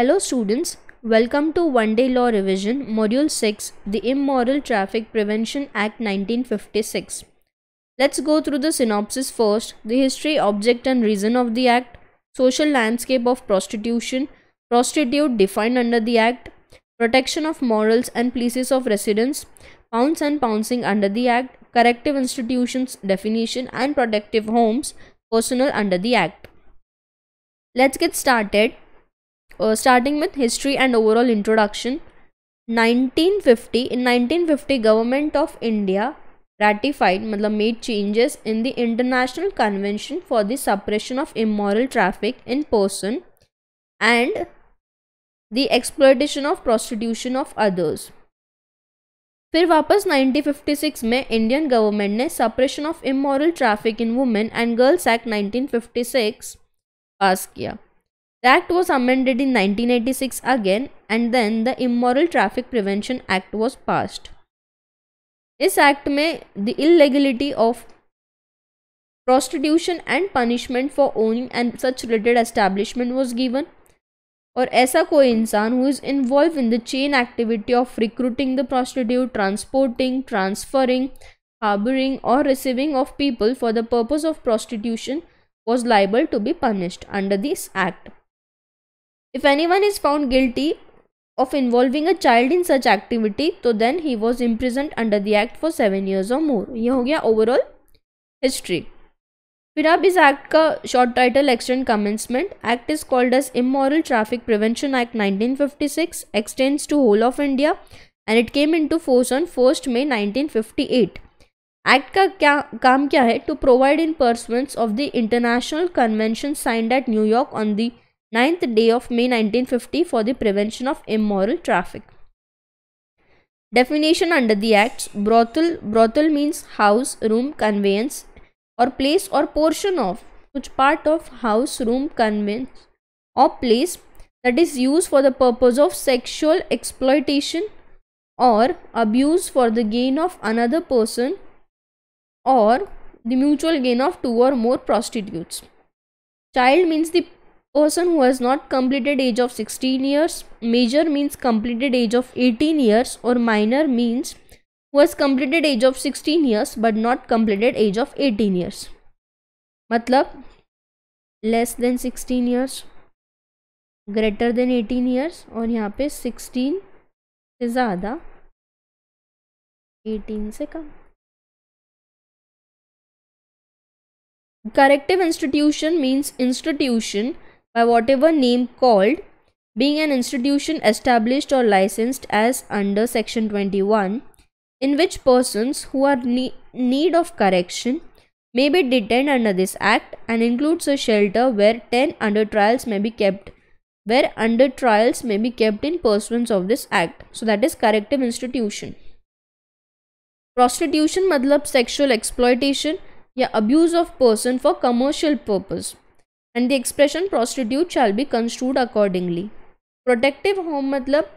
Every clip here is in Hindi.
Hello students, welcome to One Day Law Revision Module 6, the Immoral Traffic Prevention Act 1956. Let's go through the synopsis first, the history, object and reason of the act, social landscape of prostitution, prostitute defined under the act, protection of morals and places of residence, pounds and pouncing under the act, corrective institutions definition and protective homes, personal under the act. Let's get started uh, starting with history and overall introduction 1950 in 1950 government of india ratified मतलब made changes in the international convention for the suppression of immoral traffic in person and the exploitation of prostitution of others फिर वापस 1956 में इंडियन गवर्नमेंट ने suppression of immoral traffic in women and girls act 1956 pass किया the act was amended in 1986 again and then the Immoral Traffic Prevention Act was passed. This act made the illegality of prostitution and punishment for owning and such related establishment was given or aisa koi insaan who is involved in the chain activity of recruiting the prostitute transporting transferring harboring or receiving of people for the purpose of prostitution was liable to be punished under this act if anyone is found guilty of involving a child in such activity, so then he was imprisoned under the act for seven years or more. ये हो गया overall history. फिर आप इस act का short title extend commencement. Act is called as Immoral Traffic Prevention Act 1956. Extends to whole of India and it came into force on 1st May 1958. Act का क्या काम क्या है to provide in persons of the international convention signed at New York on the 9th day of May 1950 for the prevention of immoral traffic. Definition under the Acts brothel brothel means house room conveyance or place or portion of which part of house room conveyance or place that is used for the purpose of sexual exploitation or abuse for the gain of another person or the mutual gain of two or more prostitutes. Child means the person who has not completed age of 16 years major means completed age of 18 years or minor means who has completed age of 16 years but not completed age of 18 years matlab less than 16 years greater than 18 years aur yahan pe 16 se zyada 18 se kam corrective institution means institution by whatever name called, being an institution established or licensed as under section 21, in which persons who are ne need of correction may be detained under this act and includes a shelter where 10 under trials may be kept where under trials may be kept in pursuance of this act so that is corrective institution prostitution madlab sexual exploitation या abuse of person for commercial purpose. And the expression prostitute shall be construed accordingly protective home मतलब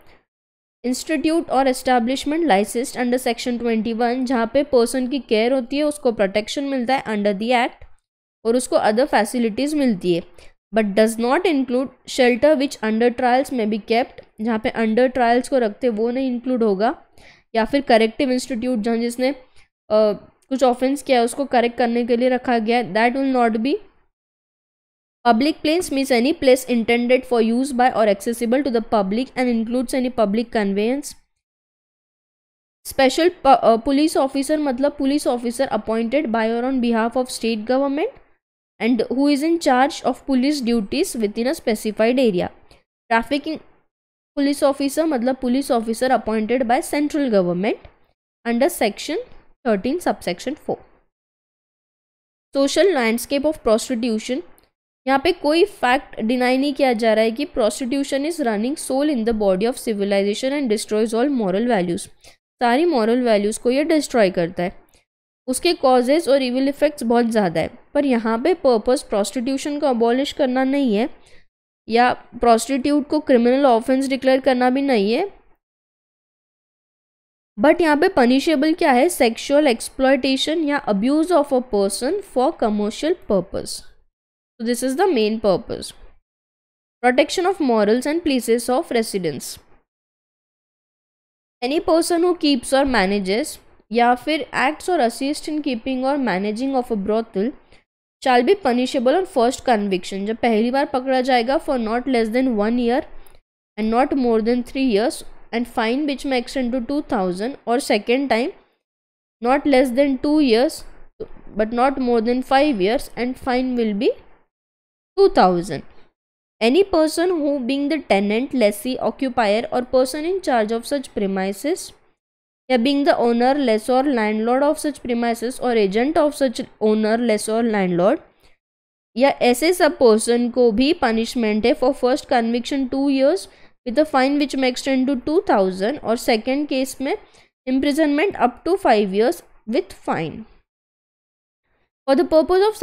इंस्टीट्यूट और establishment licensed under section twenty one जहाँ पे पर्सन की केयर होती है उसको प्रोटेक्शन मिलता है अंडर दी एक्ट और उसको अदर फैसिलिटीज़ मिलती है but does not include shelter which under trials may be kept जहाँ पे अंडर ट्रायल्स को रखते वो नहीं इंक्लूड होगा या फिर करेक्टिव इंस्टीट्यूट जहाँ जिसने आ, कुछ ऑफेंस किया है उसको करेक्ट करने के लिए रखा गया है that will not be Public place means any place intended for use by or accessible to the public and includes any public conveyance. Special uh, police officer मतलब police officer appointed by or on behalf of state government and who is in charge of police duties within a specified area. Trafficking police officer मतलब police officer appointed by central government under section 13 subsection 4. Social landscape of prostitution यहाँ पे कोई फैक्ट डिनाई नहीं किया जा रहा है कि prostitution is running soul in the body of civilisation and destroys all moral values सारी मॉरल वैल्यूज़ को ये डिस्ट्रॉय करता है उसके कॉजेज़ और इविल इफ़ेक्ट्स बहुत ज़्यादा है पर यहाँ पे पर्पस प्रोस्टिट्यूशन को अबॉलिश करना नहीं है या प्रोस्टिट्यूट को क्रिमिनल ऑफेंस डिक्लेयर करना भी नहीं है बट यहाँ पे पनिशेबल क्या है सेक्शुअल एक्सप्लॉयटेशन या abuse of a person for commercial purpose this is the main purpose. Protection of morals and places of residence. Any person who keeps or manages yafir acts or assists in keeping or managing of a brothel shall be punishable on first conviction. जब पहली bar पकड़ा जाएगा for not less than one year and not more than three years and fine which may extend to 2000 or second time not less than two years but not more than five years and fine will be 2000 any person who being the tenant lessee occupier or person in charge of such premises या being the owner lessor landlord of such premises or agent of such owner lessor landlord या ऐसे सब पर्सन को भी पनिशमेंट है for first conviction two years with a fine which may extend to two thousand और सेकेंड केस में imprisonment up to five years with fine for the purpose of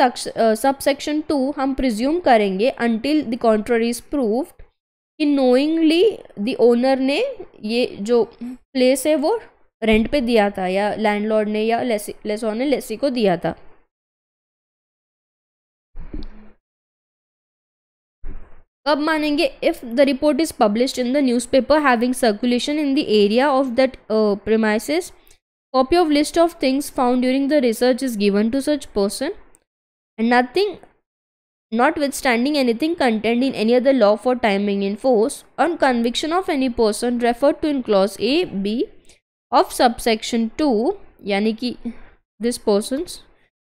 subsection two हम प्रिज्यूम करेंगे until the contrary is proved कि नोइंगली द ओनर ने ये जो प्लेस है वो रेंट पे दिया था या लैंडलॉर्ड ने या लेसी ने लेसी को दिया था कब मानेंगे if the report is publish in the newspaper having circulation in the area of that premises Copy of list of things found during the research is given to such person and nothing notwithstanding anything contained in any other law for timing in force on conviction of any person referred to in clause A, B of subsection 2 यानी कि this persons,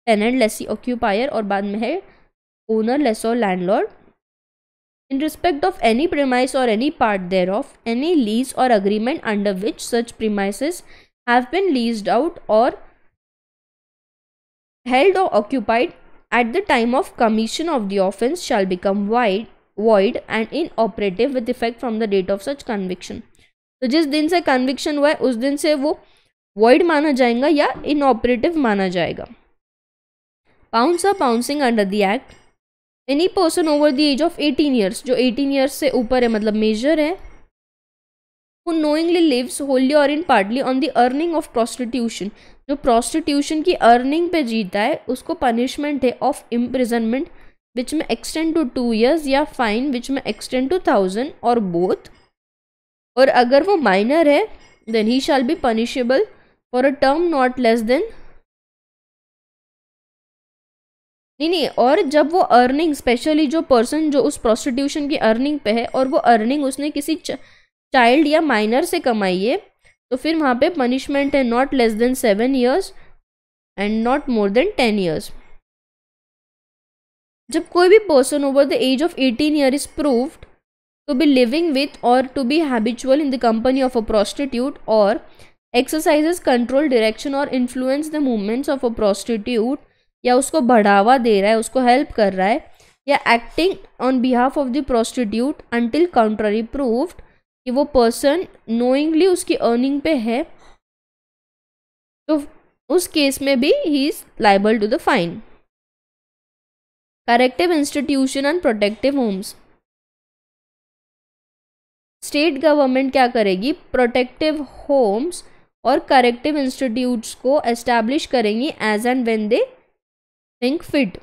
tenant lessee occupier और बाद में है owner lessor landlord. In respect of any premise or any part thereof, any lease or agreement under which such premises have been leased out or held or occupied at the time of commission of the offence shall become void void and inoperative with effect from the date of such conviction तो जिस दिन से कन्विक्शन हुआ है उस दिन से वो वॉइड माना जाएगा या इनऑपरेटिव माना जाएगा पाउंस और pouncing under the act any person over the age of 18 years जो 18 इयर्स से ऊपर है मतलब मेजर है हु नोइंगली लिव्स होली और in partly on the earning of prostitution जो प्रोस्टिट्यूशन की अर्निंग पे जीता है उसको पनिशमेंट है of imprisonment which may extend to two years या fine which may extend to thousand और बोथ और अगर वो माइनर है then he shall be punishable for a term not less than नहीं नहीं और जब वो अर्निंग स्पेशली जो पर्सन जो उस प्रोस्टिट्यूशन की अर्निंग पे है और वो अर्निंग उसने किसी चाइल्ड या माइनर से कमाइए तो फिर वहाँ पे पनिशमेंट है not less than seven years and not more than ten years जब कोई भी person over the age of eighteen year is proved to be living with और to be habitual in the company of a prostitute और एक्सरसाइज कंट्रोल डायरेक्शन और influence the movements of a prostitute या उसको बढ़ावा दे रहा है उसको हेल्प कर रहा है या acting on behalf of the prostitute until contrary proved कि वो पर्सन नोइंगली उसकी अर्निंग पे है तो उस केस में भी he is liable to the fine corrective institution and protective homes state government क्या करेगी प्रोटेक्टिव होम्स और करेक्टिव इंस्टीट्यूट्स को एस्टैब्लिश करेंगी as and when they think fit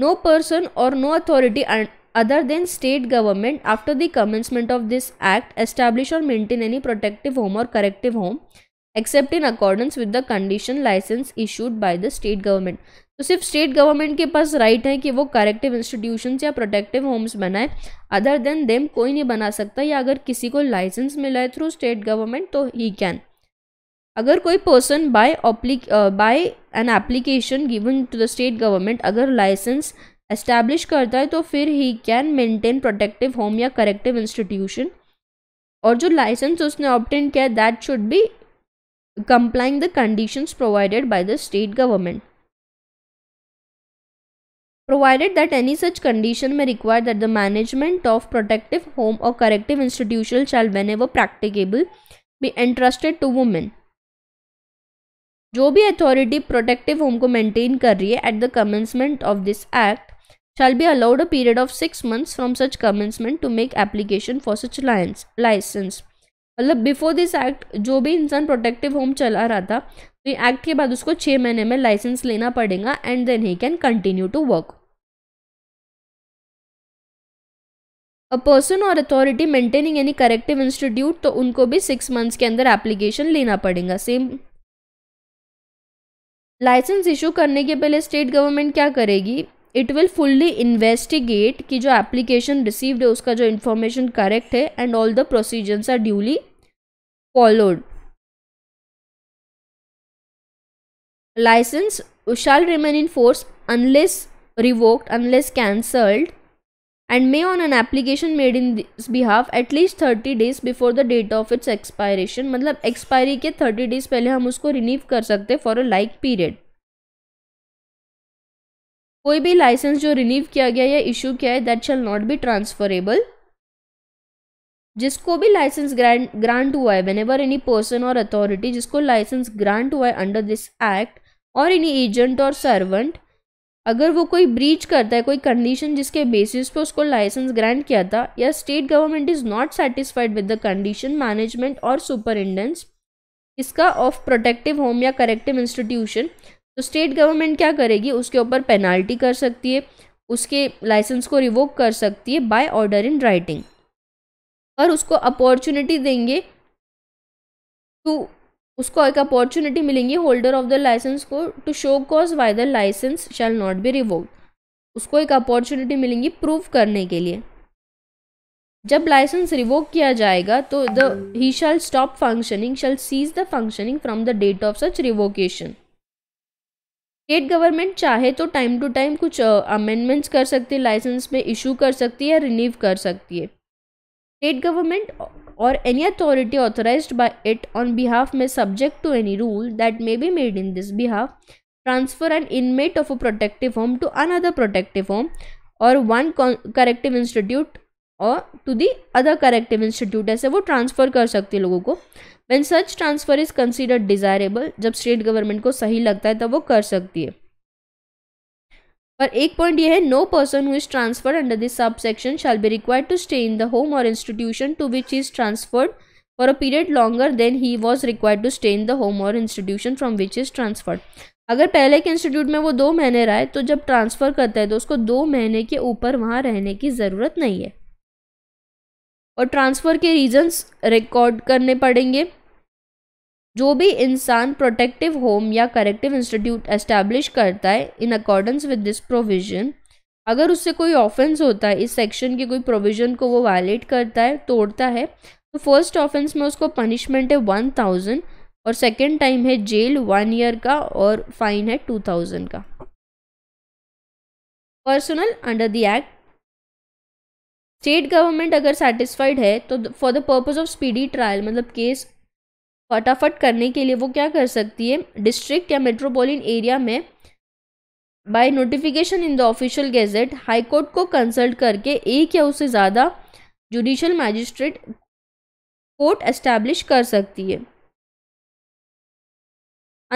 no person और no authority other than state government after the commencement of this act establish or maintain any protective home or corrective home except in accordance with the condition licence issued by the state government तो सिर्फ स्टेट गवर्नमेंट के पास राइट right है कि वो करेक्टिव इंस्टीट्यूशन या प्रोटेक्टिव होम्स बनाए अदर देन देम कोई नहीं बना सकता या अगर किसी को लाइसेंस मिला है थ्रू स्टेट गवर्नमेंट तो ही कैन अगर कोई person by by an application given to the state government अगर लाइसेंस एस्टैब्लिश करता है तो फिर he can maintain protective home या करेक्टिव इंस्टीट्यूशन और जो लाइसेंस उसने ऑप्टेन किया that should be complying the conditions provided by the state government provided that any such condition may require that the management of protective home और corrective institution shall when a practicable be entrusted to women जो भी अथॉरिटी प्रोटेक्टिव होम को मेंटेन कर रही है at the commencement of this act shall be allowed a period of six months from such commencement to make application for such license मतलब बिफोर दिस एक्ट जो भी इंसान प्रोटेक्टिव होम चला रहा था तो ये एक्ट के बाद उसको छः महीने में लाइसेंस लेना पड़ेगा and then he can continue to work a person और authority maintaining any corrective institute तो उनको भी सिक्स मंथ्स के अंदर एप्लीकेशन लेना पड़ेगा सेम लाइसेंस इशू करने के पहले स्टेट गवर्नमेंट क्या करेगी इट विल फुल्ली इन्वेस्टिगेट कि जो एप्लीकेशन रिसीव है उसका जो इन्फॉर्मेशन करेक्ट है and all the procedures are duly followed licence shall remain in force unless revoked unless cancelled and may on an application made in this behalf at least thirty days before the date of its expiration मतलब एक्सपायरी के थर्टी डेज पहले हम उसको रिनीव कर सकते फॉर अ लाइक पीरियड कोई भी लाइसेंस जो रिलीव किया गया या इशू किया है that shall not be transferable जिसको भी लाइसेंस ग्रांट ग्रांट हुआ है वेन एवर एनी पर्सन और अथॉरिटी जिसको लाइसेंस ग्रांट हुआ है अंडर दिस एक्ट और एनी एजेंट और सर्वेंट अगर वो कोई ब्रीच करता है कोई कंडीशन जिसके बेसिस पे उसको लाइसेंस ग्रांट किया था या state government is not satisfied with the condition management और सुपरिटेंडेंस इसका ऑफ प्रोटेक्टिव होम या करेक्टिव इंस्टीट्यूशन तो स्टेट गवर्नमेंट क्या करेगी उसके ऊपर पेनाल्टी कर सकती है उसके लाइसेंस को रिवोक कर सकती है बाय ऑर्डर इन राइटिंग और उसको अपॉर्चुनिटी देंगे टू उसको एक अपॉर्चुनिटी मिलेंगी होल्डर ऑफ द लाइसेंस को to show cause why the licence shall not be revoke उसको एक अपॉर्चुनिटी मिलेंगी प्रूव करने के लिए जब लाइसेंस रिवोक किया जाएगा तो the he shall stop functioning shall cease the functioning from the date of such revocation state government चाहे तो टाइम टू टाइम कुछ अमेंडमेंट्स कर सकती है लाइसेंस में इशू कर सकती है या रिनीव कर सकती है स्टेट गवर्नमेंट और any authority authorise by it on behalf में subject to any rule that may be made in this behalf transfer and inmate of a protective home to another protective home और वन करेक्टिव इंस्टीट्यूट और to the other corrective institute ऐसे वो ट्रांसफ़र कर सकती है लोगों को when such transfer is considered desirable जब स्टेट गवर्नमेंट को सही लगता है तब वो कर सकती है पर एक पॉइंट ये है no person who is transferred under this subsection shall be required to stay in the home और institution to which is transferred for a period longer than he was required to stay in the home और institution from which is transferred अगर पहले के इंस्टीट्यूट में वो दो महीने रहा है तो जब ट्रांसफ़र करता है तो उसको दो महीने के ऊपर वहाँ रहने की ज़रूरत नहीं है और ट्रांसफ़र के रीजंस रिकॉर्ड करने पड़ेंगे जो भी इंसान प्रोटेक्टिव होम या करेक्टिव इंस्टीट्यूट एस्टेब्लिश करता है in accordance with this provision अगर उससे कोई ऑफेंस होता है इस सेक्शन के कोई प्रोविज़न को वो वायलेट करता है तोड़ता है तो फर्स्ट ऑफेंस में उसको पनिशमेंट है वन थाउजेंड और सेकेंड टाइम है जेल वन ईयर का और फाइन है टू थाउजेंड का personal under the act state government अगर सेटिस्फाइड है तो for the purpose of speedy trial मतलब केस फटाफट करने के लिए वो क्या कर सकती है डिस्ट्रिक्ट या मेट्रोपोलिन एरिया में by notification in the official gazette high court को कंसल्ट करके एक या उससे ज़्यादा जुडिशल मैजिस्ट्रेट कोर्ट एस्टैब्लिश कर सकती है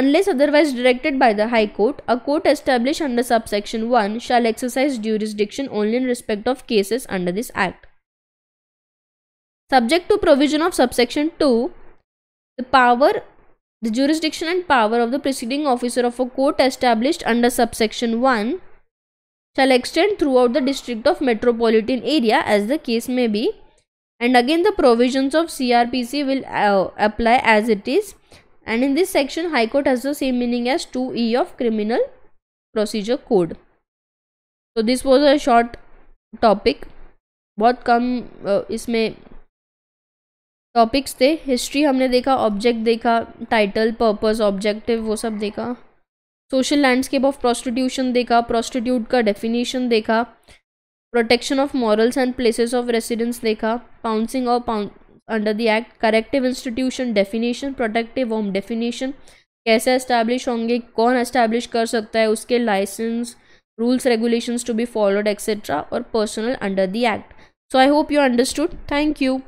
unless otherwise directed by the high court a court establish under subsection one shall exercise jurisdiction only in respect of cases under this act subject to provision of subsection two The power, the jurisdiction and power of the presiding officer of a court established under subsection 1 shall extend throughout the district of metropolitan area as the case may be and again the provisions of CRPC will uh, apply as it is and in this section High Court has the same meaning as 2E of Criminal Procedure Code. So this was a short topic. बहुत कम इसमें टॉपिक्स थे हिस्ट्री हमने देखा ऑब्जेक्ट देखा टाइटल पर्पस ऑब्जेक्टिव वो सब देखा सोशल लैंडस्केप ऑफ प्रोस्टिट्यूशन देखा प्रोस्टिट्यूट का डेफिनेशन देखा protection of morals and places of residence देखा पाउंसिंग और under the act corrective institution definition protective home definition कैसे एस्टैब्लिश होंगे कौन एस्टैब्लिश कर सकता है उसके licence rules regulations to be followed etcetera और personal under the act so I hope you understood thank you